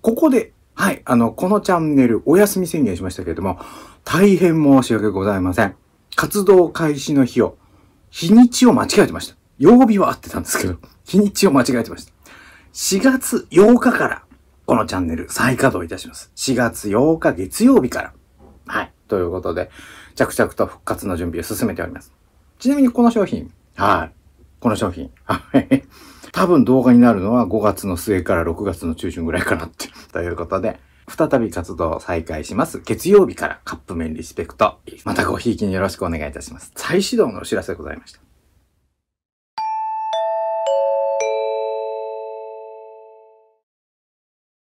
ここで、はい、あの、このチャンネルお休み宣言しましたけれども、大変申し訳ございません。活動開始の日を、日にちを間違えてました。曜日は合ってたんですけど、日にちを間違えてました。4月8日から、このチャンネル再稼働いたします。4月8日月曜日から。はい。ということで、着々と復活の準備を進めております。ちなみにこの商品、はい。この商品、はい。多分動画になるのは5月の末から6月の中旬ぐらいかなって。ということで、再び活動を再開します。月曜日からカップ麺リスペクト。またごひいきによろしくお願いいたします。再始動のお知らせでございました。